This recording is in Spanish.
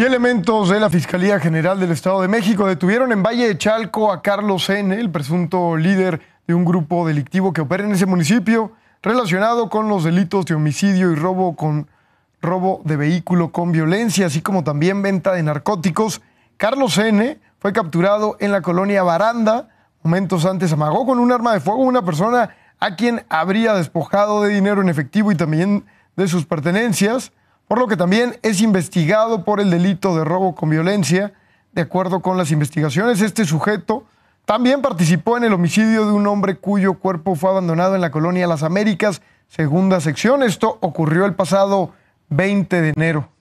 Y elementos de la Fiscalía General del Estado de México detuvieron en Valle de Chalco a Carlos N., el presunto líder de un grupo delictivo que opera en ese municipio, relacionado con los delitos de homicidio y robo con robo de vehículo con violencia, así como también venta de narcóticos. Carlos N. fue capturado en la colonia Baranda. Momentos antes amagó con un arma de fuego a una persona a quien habría despojado de dinero en efectivo y también de sus pertenencias por lo que también es investigado por el delito de robo con violencia. De acuerdo con las investigaciones, este sujeto también participó en el homicidio de un hombre cuyo cuerpo fue abandonado en la colonia Las Américas, segunda sección. Esto ocurrió el pasado 20 de enero.